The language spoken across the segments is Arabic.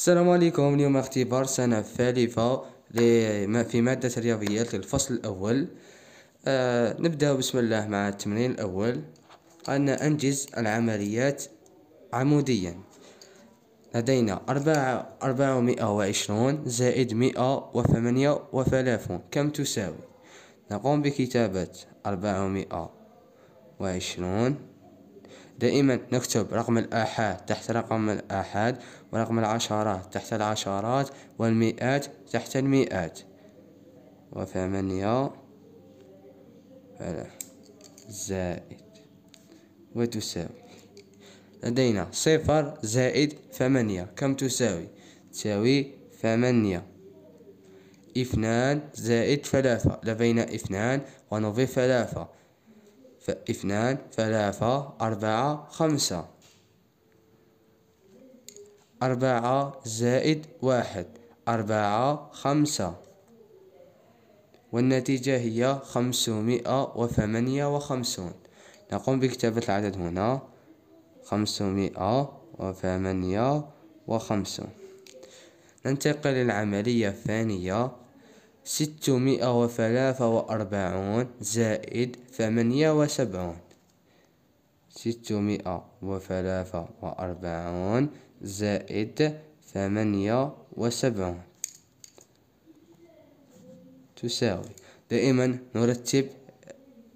السلام عليكم اليوم اختبار سنة ثالثة في مادة الرياضيات للفصل الأول آه نبدأ بسم الله مع التمرين الأول أن أنجز العمليات عموديا لدينا أربعة أربعمائة وعشرون زائد مئة وثمانية وثلاثون كم تساوي نقوم بكتابة أربعمائة وعشرون دائما نكتب رقم الآحاد تحت رقم الآحاد ورقم العشرات تحت العشرات والمئات تحت المئات وثمانية زائد وتساوي لدينا صفر زائد ثمانية كم تساوي تساوي ثمانية اثنان زائد ثلاثة لدينا اثنان ونضيف ثلاثة اثنان ثلاثة أربعة خمسة أربعة زائد واحد أربعة خمسة والنتيجة هي خمسمائة وثمانية وخمسون نقوم بكتابة العدد هنا خمسمائة وثمانية وخمسون ننتقل للعملية الثانية ستمائة وثلاثة وأربعون زائد ثمانية وسبعون ستمائة وثلاثة وأربعون زائد ثمانية وسبعون تساوي دائما نرتب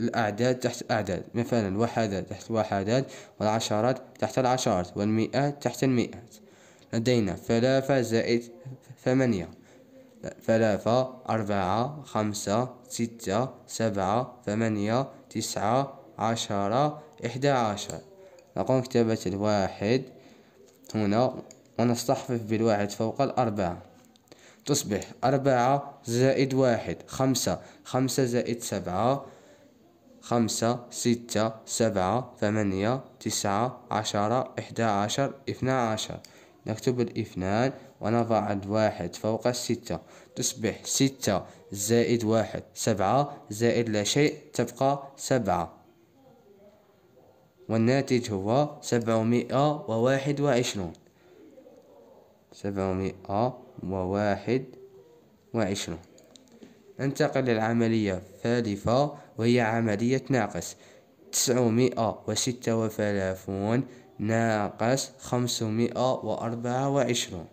الأعداد تحت أعداد مثلا الوحدات تحت الوحدات والعشرات تحت العشرات والمئات تحت المئات لدينا ثلاثة زائد ثمانية ثلاثة أربعة خمسة ستة سبعة ثمانية تسعة عشرة إحدى عشر نقوم بكتابة الواحد هنا ونستحفظ بالواحد فوق الأربعة تصبح أربعة زائد واحد خمسة خمسة زائد سبعة خمسة ستة سبعة ثمانية تسعة عشرة إحدى عشر إثنى عشر نكتب الاثنان ونضع الواحد فوق الستة تصبح ستة زائد واحد سبعة زائد لا شيء تبقى سبعة والناتج هو سبعمائة وواحد وعشرون سبعمائة وواحد وعشرون ننتقل للعملية الثالثة وهي عملية ناقص تسعمائة وستة وثلاثون ناقص خمسمائة وأربعة وعشرون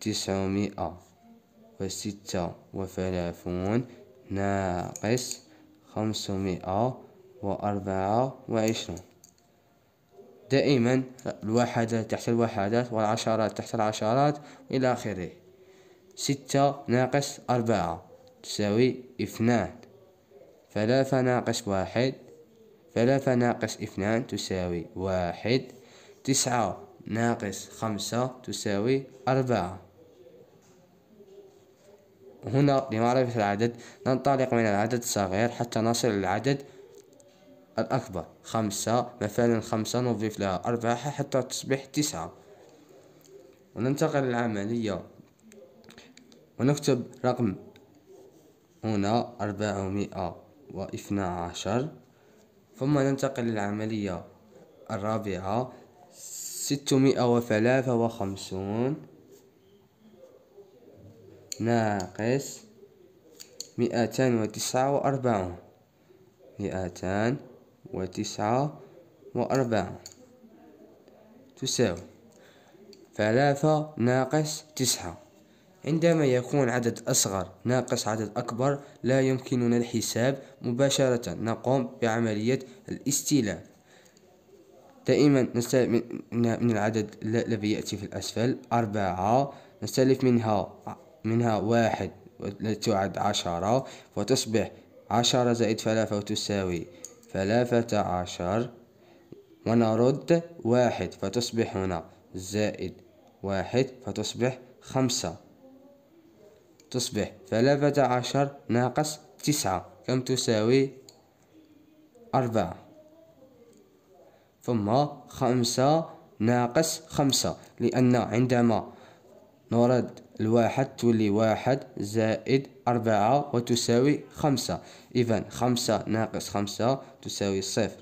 تسعمائة وستة وثلاثون ناقص خمسمائة وأربعة وعشرون دائما الوحدات تحت الواحدات والعشرات تحت العشرات إلى آخره ستة ناقص أربعة تساوي اثنان ثلاثة ناقص واحد ثلاثة ناقص اثنان تساوي واحد تسعة ناقص خمسة تساوي أربعة هنا لمعرفة العدد ننطلق من العدد الصغير حتى نصل للعدد الأكبر خمسة مثلا خمسة نضيف لها أربعة حتى تصبح تسعة وننتقل للعملية ونكتب رقم هنا أربعمائة واثنا عشر ثم ننتقل للعملية الرابعة ستمائة وثلاثة وخمسون ناقص مئتان وتسعة وأربعون مئتان وتسعة وأربعة تساوي ثلاثة ناقص تسعة عندما يكون عدد أصغر ناقص عدد أكبر لا يمكننا الحساب مباشرة نقوم بعملية الاستيلاء دائما نستلف من العدد الذي يأتي في الأسفل أربعة نستلف منها منها واحد التي تعد عشرة وتصبح عشرة زائد ثلاثة تساوي ثلاثة عشر ونرد واحد فتصبح هنا زائد واحد فتصبح خمسة تصبح ثلاثة عشر ناقص تسعة كم تساوي أربعة ثم خمسة ناقص خمسة لأن عندما نرد الواحد تولي واحد زائد أربعة وتساوي خمسة إذا خمسة ناقص خمسة تساوي صفر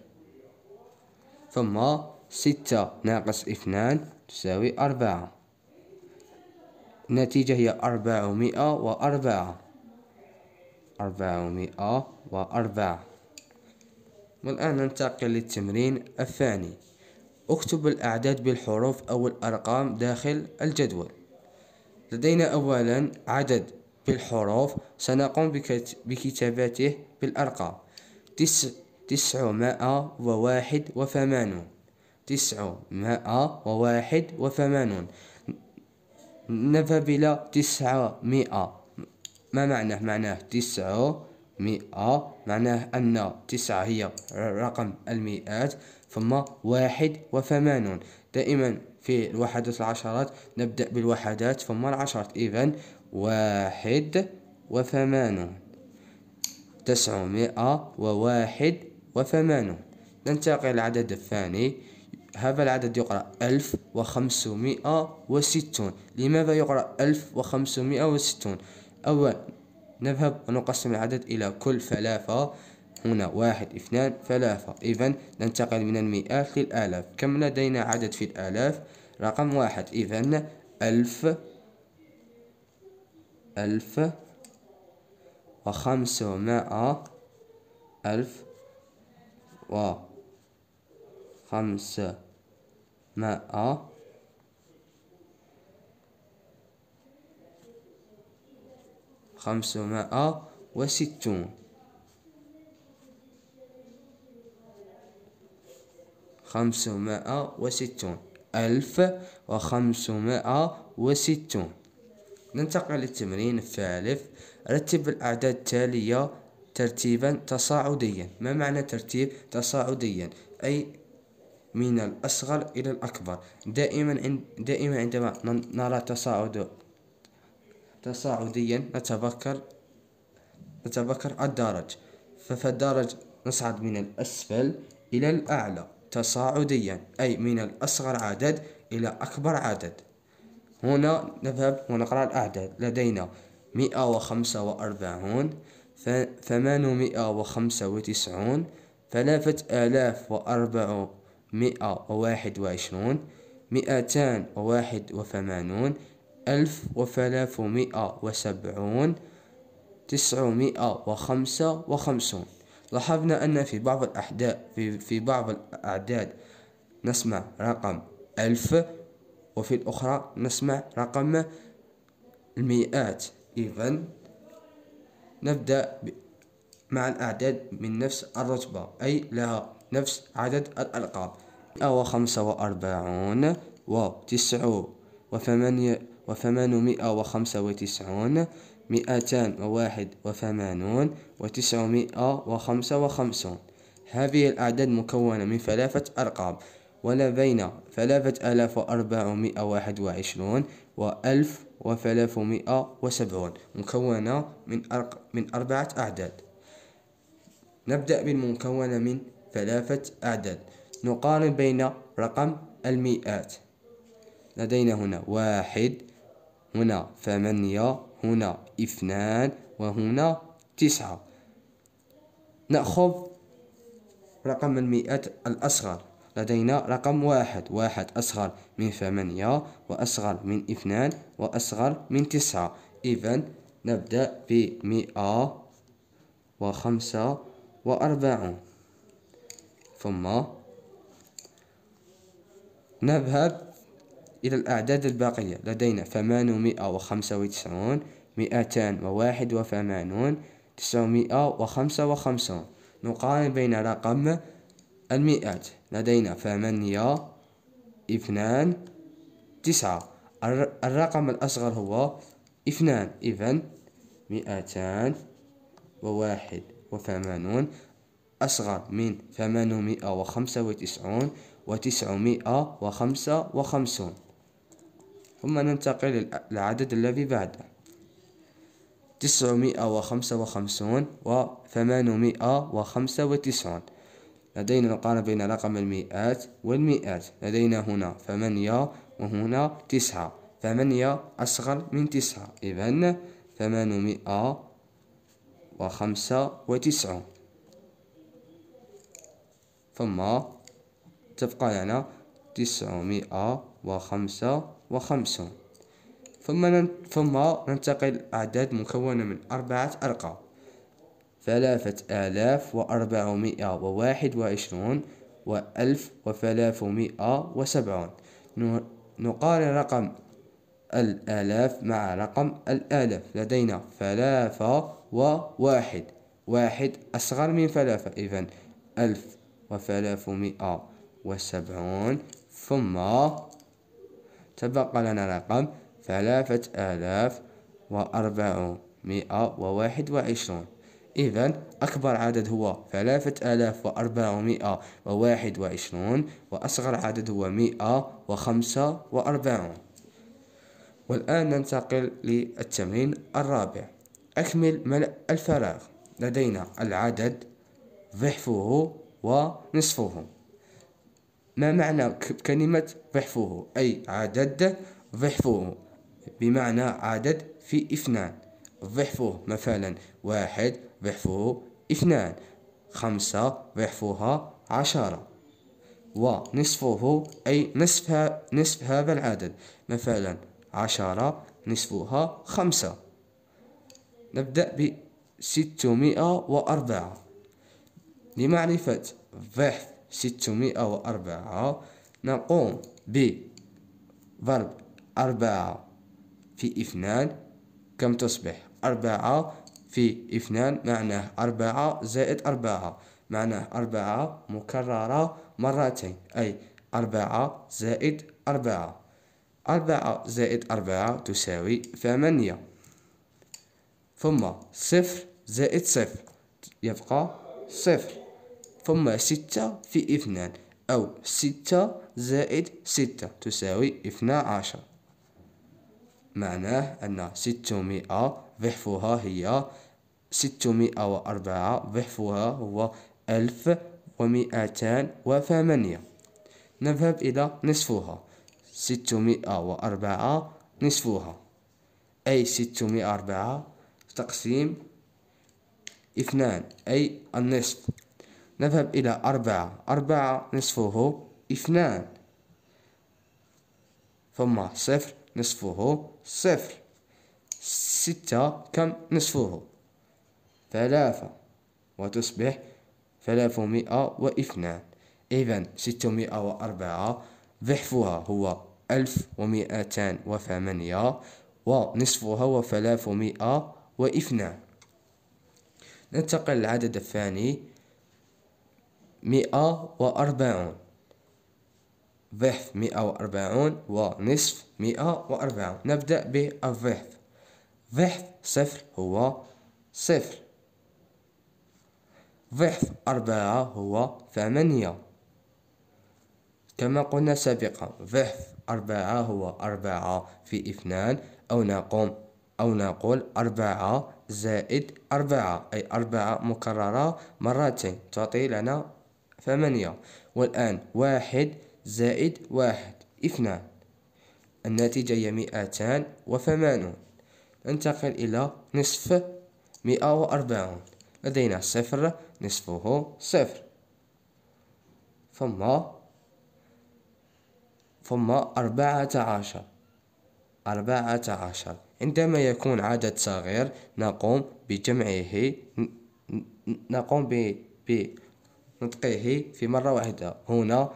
ثم ستة ناقص اثنان تساوي أربعة النتيجة هي أربعمائة وأربعة أربعمائة وأربعة والآن ننتقل للتمرين الثاني اكتب الأعداد بالحروف أو الأرقام داخل الجدول لدينا أولا عدد بالحروف سنقوم بكتابته بالأرقام تس تسعمائة وواحد وثمانون تسعمائة وواحد وثمانون نذهب إلى تسعمائة ما معناه معناه تسعمائة معناه أن تسعة هي رقم المئات ثم واحد وثمانون دائما في الوحدات العشرات نبدأ بالوحدات ثم العشرات إذا واحد وثمانون تسعمائة وواحد وثمانون ننتقل للعدد الثاني هذا العدد يقرأ ألف وخمسمائة وستون لماذا يقرأ ألف وخمسمائة وستون أولا نذهب ونقسم العدد إلى كل ثلاثة هنا واحد اثنان ثلاثة إذا ننتقل من المئات للآلاف كم لدينا عدد في الآلاف رقم واحد إذا ألف ألف وخمسمائة ألف و خمسمائة خمسمائة وستون خمسمائة وستون ألف وخمسمائة وستون ننتقل للتمرين الثالث رتب الأعداد التالية ترتيبا تصاعديا ما معنى ترتيب تصاعديا أي من الأصغر إلى الأكبر دائما دائما عندما نرى تصاعد تصاعديا نتذكر نتذكر الدرج فالدرج نصعد من الأسفل إلى الأعلى تصاعديا أي من الأصغر عدد إلى أكبر عدد هنا نذهب ونقرأ الأعداد لدينا مئة وخمسة وأربعون ثمانمائة وخمسة وتسعون ثلاثة آلاف وأربعمائة وواحد وعشرون مئتان وواحد وثمانون ألف وثلاثمائة وسبعون تسعمائة وخمسة وخمسون لاحظنا أن في بعض الأحداء في, في بعض الأعداد نسمع رقم ألف وفي الأخرى نسمع رقم المئات إذا نبدأ مع الأعداد من نفس الرتبة أي لها نفس عدد الألقاب مئة وخمسة وأربعون وتسعون وثمانية وثمانمائة وخمسة وتسعون مئتان وواحد وثمانون وتسعمائة وخمسة وخمسون هذه الأعداد مكونة من ثلاثة أرقام ولدينا ثلاثة آلاف وأربعمائة واحد وعشرون وألف وثلاثمائة وسبعون مكونة من, أرق... من أربعة أعداد نبدأ بالمكونة من ثلاثة أعداد نقارن بين رقم المئات لدينا هنا واحد هنا ثمانية هنا اثنان وهنا تسعة نأخذ رقم المئة الأصغر لدينا رقم واحد واحد أصغر من ثمانية وأصغر من اثنان وأصغر من تسعة إذا نبدأ بمئة وخمسة وأربعون ثم نذهب إلى الأعداد الباقية لدينا ثمانمائة وخمسة وتسعون مئتان وواحد وثمانون تسعمائة وخمسة وخمسون نقارن بين رقم المئات لدينا ثمانية اثنان تسعة الرقم الأصغر هو اثنان إذا مئتان وواحد وثمانون أصغر من ثمانمائة وخمسة وتسعون وتسعمائة وخمسة وخمسون ثم ننتقل للعدد الذي بعده تسعمائة وخمسة وخمسون وثمانمائة وخمسة وتسعون لدينا نقارن بين رقم المئات والمئات لدينا هنا ثمانية وهنا تسعة ثمانية أصغر من تسعة إذا ثمانمائة وخمسة وتسعون ثم تبقى لنا تسعمائة وخمسة وخمسة ثم ثم ننتقل أعداد مكونة من أربعة أرقام ثلاثة آلاف وأربعمائة وواحد وعشرون وألف وثلاثمائة وسبعون نقارن رقم الآلاف مع رقم الآلاف لدينا ثلاثة وواحد واحد أصغر من ثلاثة إذا ألف وثلاثمائة وسبعون ثم تبقى لنا رقم ثلاثة آلاف وأربعمائة وواحد وعشرون إذا أكبر عدد هو ثلاثة آلاف وأربعمائة وواحد وعشرون وأصغر عدد هو مئة وخمسة وأربعون والآن ننتقل للتمرين الرابع أكمل ملء الفراغ لدينا العدد ضعفه ونصفه ما معنى كلمة ضحفوه أي عدد ضحفوه بمعنى عدد في اثنان ضحفوه مثلا واحد ضحفوه اثنان خمسة ضحفوها عشرة ونصفه أي نصف, نصف هذا العدد مثلا عشرة نصفها خمسة نبدأ بستمائة وأربعة لمعرفة ضعف ستمائة وأربعة نقوم بضرب أربعة في اثنان كم تصبح أربعة في اثنان معناه أربعة زائد أربعة معناه أربعة مكررة مرتين أي أربعة زائد أربعة أربعة زائد أربعة تساوي ثمانية ثم صفر زائد صفر يبقى صفر ثم ستة في اثنان أو ستة زائد ستة تساوي اثنا عشر معناه أن ستمائة ضعفها هي ستمائة وأربعة ضعفها هو ألف ومئتان وثمانية نذهب إلى نصفها ستمائة وأربعة نصفها أي ستمائة أربعة تقسيم اثنان أي النصف نذهب إلى أربعة أربعة نصفه اثنان ثم صفر نصفه صفر ستة كم نصفه ثلاثة وتصبح ثلاثمائة واثنان إذا ستمائة وأربعة ضحفها هو ألف ومئتان وثمانية ونصفها هو ثلاثمائة واثنان ننتقل للعدد الثاني مئة وأربعون ضعف مئة وأربعون ونصف مئة وأربعون نبدأ بالضعف ضعف صفر هو صفر ضعف أربعة هو ثمانية كما قلنا سابقا ضعف أربعة هو أربعة في اثنان أو نقوم أو نقول أربعة زائد أربعة أي أربعة مكررة مرتين تعطي لنا ثمانية والآن واحد زائد واحد اثنان النتيجة هي مئتان وثمانون ننتقل إلى نصف مئة وأربعون لدينا صفر نصفه صفر ثم ثم أربعة عشر أربعة عشر عندما يكون عدد صغير نقوم بجمعه نقوم ب, ب نطقيه في مرة واحدة هنا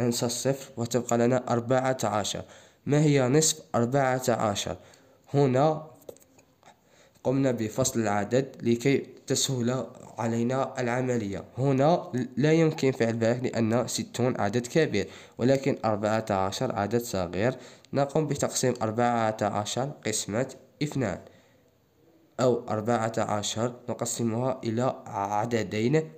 ننسى الصفر وتبقى لنا أربعة عشر ما هي نصف أربعة عشر هنا قمنا بفصل العدد لكي تسهل علينا العملية هنا لا يمكن فعل ذلك لأن ستون عدد كبير ولكن أربعة عشر عدد صغير نقوم بتقسيم أربعة عشر قسمة اثنان أو أربعة عشر نقسمها إلى عددين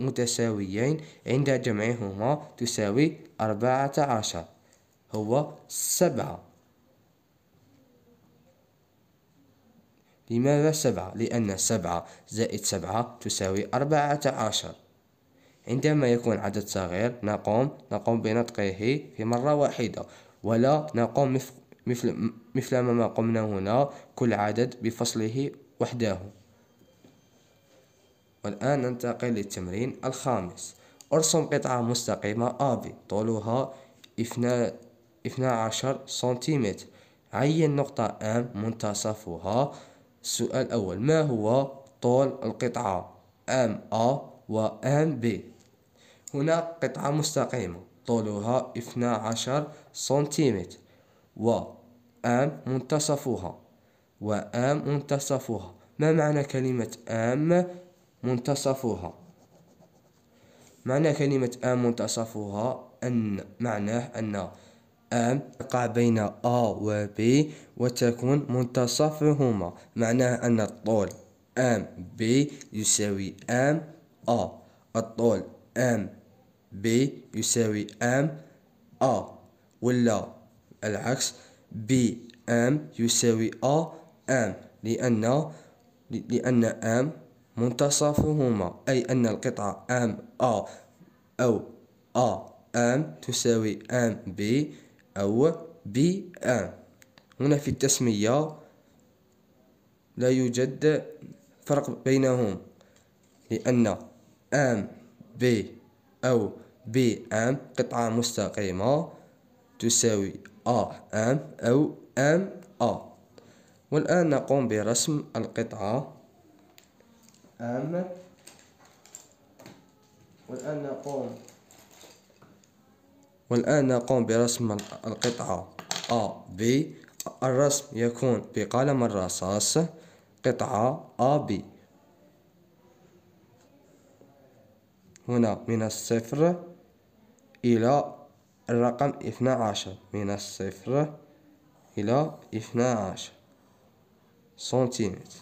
متساويين عند جمعهما تساوي أربعة عشر هو سبعة لماذا سبعة؟ لأن سبعة زائد سبعة تساوي أربعة عشر عندما يكون عدد صغير نقوم نقوم بنطقه في مرة واحدة ولا نقوم مثل, مثل ما قمنا هنا كل عدد بفصله وحده والآن ننتقل للتمرين الخامس ارسم قطعة مستقيمة AB طولها 12 سنتيمتر عين نقطة M منتصفها السؤال الأول ما هو طول القطعة أ و بي هنا قطعة مستقيمة طولها 12 سنتيمتر و آم منتصفها وآم منتصفها ما معنى كلمة آم منتصفها معنى كلمة آم منتصفها أن معناه أن آم تقع بين آ و ب وتكون منتصفهما معناه أن الطول آم ب يساوي آم آ الطول آم ب يساوي آم آ ولا العكس ب ام يساوي أ ام لأن لأن ام منتصفهما أي أن القطعة ام أ أو أ ام تساوي ام بي أو بي ام هنا في التسمية لا يوجد فرق بينهم لأن ام بي أو بي ام قطعة مستقيمة تساوي أ أم أو أم أ والآن نقوم برسم القطعة أم والآن نقوم والآن نقوم برسم القطعة أ B الرسم يكون بقلم الرصاص قطعة أ B هنا من الصفر إلى الرقم اثنا عشر من الصفر إلى اثنا عشر سنتيمتر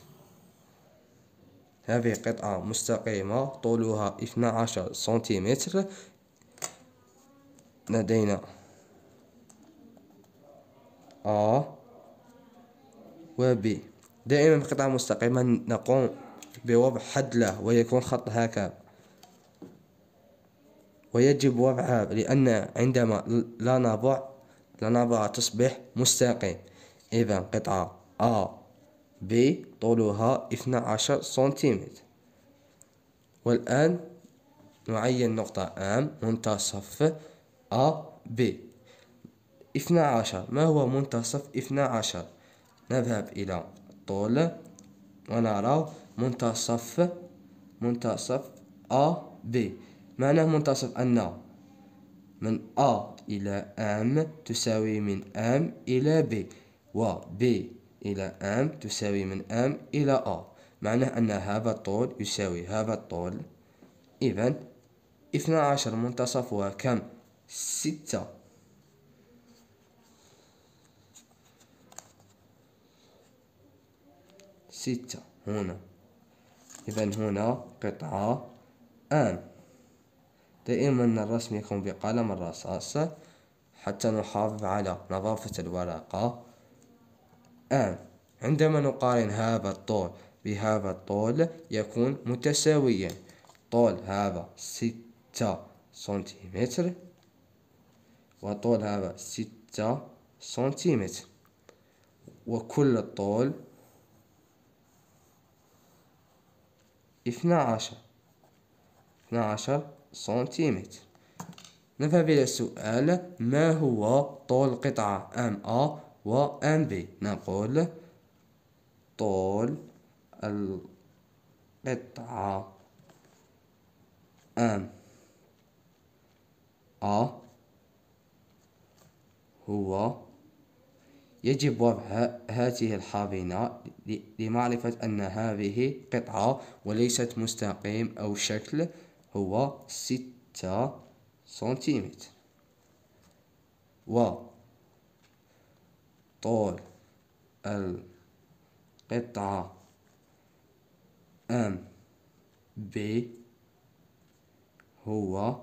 هذه قطعة مستقيمة طولها اثنا عشر سنتيمتر لدينا A و B دائما في قطعة مستقيمة نقوم بوضع حد له ويكون خط هكذا ويجب وضعها لأن عندما لا نضع لا نضع تصبح مستقيم إذا قطعة A B طولها 12 سنتيمتر والآن نعين نقطة M منتصف A B 12 ما هو منتصف 12 نذهب إلى الطول ونرى منتصف منتصف A B معناه منتصف أن من أ إلى أم تساوي من أم إلى ب و ب إلى أم تساوي من أم إلى أ معناه أن هذا الطول يساوي هذا الطول إذا اثنا عشر وكم كم ستة ستة هنا إذا هنا قطعة آن دائما الرسم يكون بقلم الرصاص حتى نحافظ على نظافة الورقة الآن آه، عندما نقارن هذا الطول بهذا الطول يكون متساويا طول هذا ستة سنتيمتر وطول هذا ستة سنتيمتر وكل الطول اثنا عشر اثنا عشر سنتيمتر نذهب إلى السؤال ما هو طول قطعة أم أ وأم بي نقول طول القطعة أم أ هو يجب وضع هذه الحاضنة لمعرفة أن هذه قطعة وليست مستقيم أو شكل هو ستة سنتيمتر و طول القطعة ام بي هو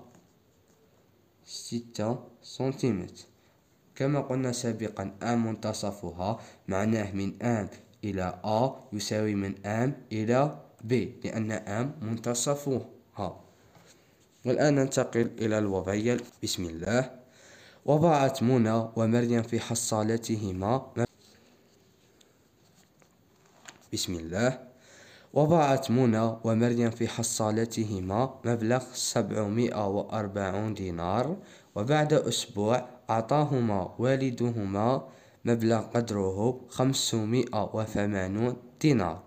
ستة سنتيمتر كما قلنا سابقا ام منتصفها معناه من ام إلى أ يساوي من أم إلى ب لأن أم منتصفها والآن ننتقل إلى الوضعية بسم الله وضعت منى ومريم في حصالتهما بسم الله وضعت منى ومريم في حصالتهما مبلغ 740 دينار وبعد أسبوع أعطاهما والدهما مبلغ قدره 580 دينار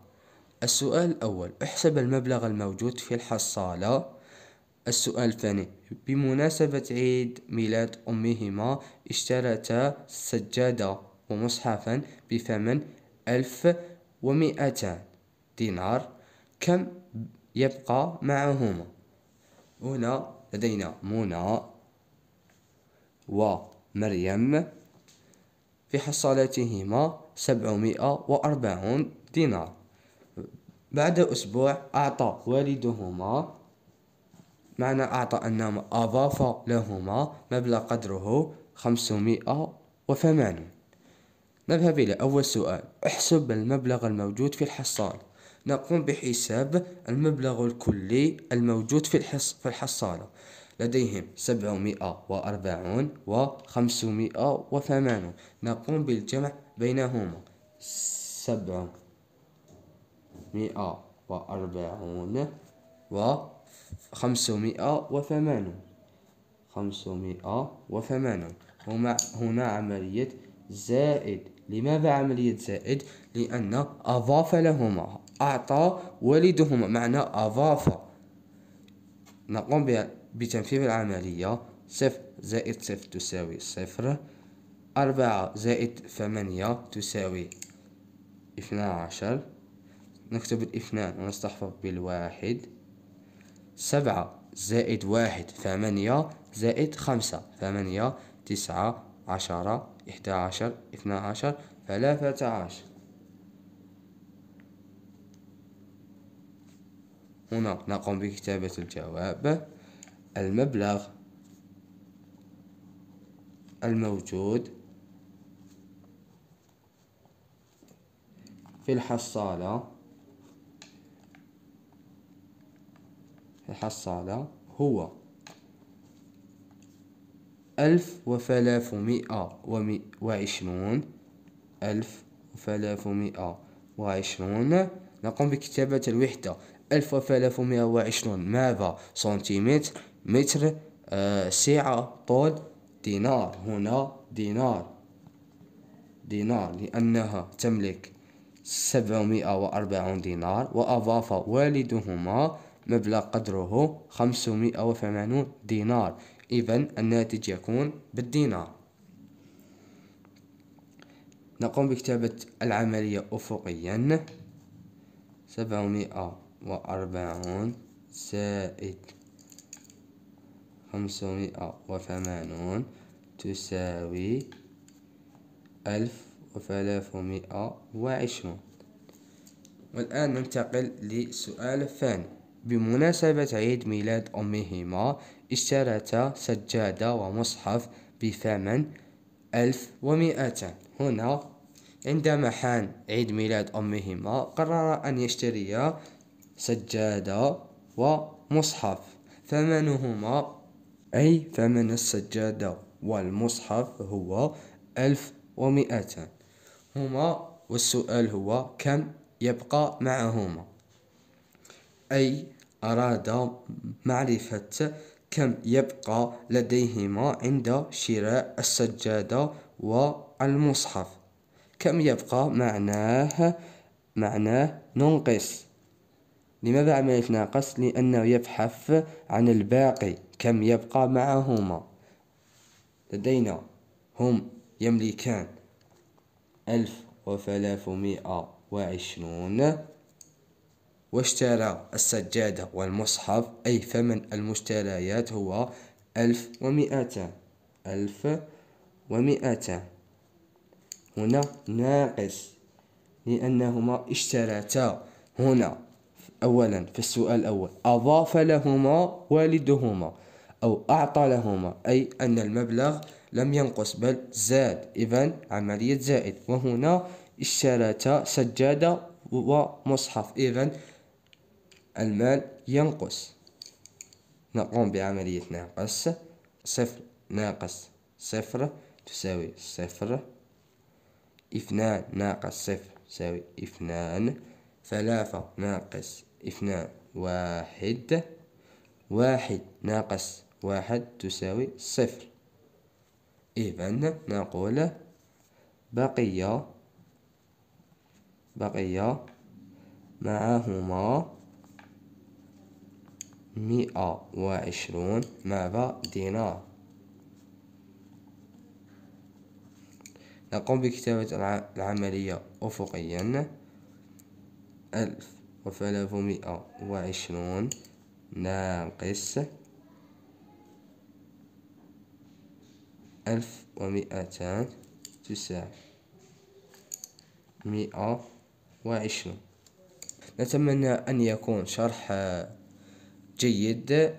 السؤال الأول احسب المبلغ الموجود في الحصالة السؤال الثاني بمناسبة عيد ميلاد أمهما اشترتا سجادة ومصحفا بثمن ألف ومئتان دينار كم يبقى معهما هنا لدينا منى ومريم في حصالتهما سبعمائة وأربعون دينار بعد أسبوع أعطى والدهما معنى أعطى أن أضاف لهما مبلغ قدره 580 نذهب إلى أول سؤال احسب المبلغ الموجود في الحصان نقوم بحساب المبلغ الكلي الموجود في الحص في الحصالة لديهم 740 و 580 نقوم بالجمع بينهما 740 و خمسمائة وثمانون خمسمائة وثمانون هما هنا عملية زائد لماذا عملية زائد؟ لأن أضاف لهما أعطى والدهما معنى أضاف نقوم بتنفيذ العملية صفر زائد صفر تساوي صفر أربعة زائد ثمانية تساوي اثنا عشر نكتب الاثنان ونستحفظ بالواحد سبعة زائد واحد ثمانية زائد خمسة ثمانية تسعة عشرة إحدى عشر إثنى عشر ثلاثة عشر هنا نقوم بكتابة الجواب المبلغ الموجود في الحصالة الحصالة هو ألف وثلاثمائة وعشرون ألف وثلاثمائة وعشرون نقوم بكتابة الوحدة ألف وثلاثمائة وعشرون ماذا سنتيمتر متر آه سعة طول دينار هنا دينار دينار لأنها تملك سبعمائة وأربعون دينار وأضاف والدهما مبلغ قدره 580 دينار إذا الناتج يكون بالدينار نقوم بكتابة العملية أفقيا 740 زائد 580 تساوي 1320 والآن ننتقل للسؤال الثاني بمناسبة عيد ميلاد أمهما اشترتا سجادة ومصحف بثمن ألف ومئتان هنا عندما حان عيد ميلاد أمهما قرر أن يشتريا سجادة ومصحف ثمنهما أي ثمن السجادة والمصحف هو ألف ومئتان هما والسؤال هو كم يبقى معهما أي أراد معرفة كم يبقى لديهما عند شراء السجادة والمصحف كم يبقى معناه معناه ننقص لماذا عملت ناقص؟ لأنه يبحث عن الباقي كم يبقى معهما لدينا هم يملكان ألف وثلاثمائة وعشرون واشترى السجادة والمصحف أي ثمن المشتريات هو ألف ومئتان ألف ومئتان هنا ناقص لأنهما اشترتا هنا أولا في السؤال الأول أضاف لهما والدهما أو أعطى لهما أي أن المبلغ لم ينقص بل زاد إذا عملية زائد وهنا اشترتا سجادة ومصحف إذا المال ينقص نقوم بعملية ناقص صفر ناقص صفر تساوي صفر اثنان ناقص صفر تساوي اثنان ثلاثة ناقص اثنان واحد واحد ناقص واحد تساوي صفر إذا نقول بقي بقي معهما مئة وعشرون ماذا دينار نقوم بكتابة العملية أفقيا ألف وثلاثمائة وعشرون ناقص ألف ومئتان تساوي مئة وعشرون نتمنى أن يكون شرح C7'de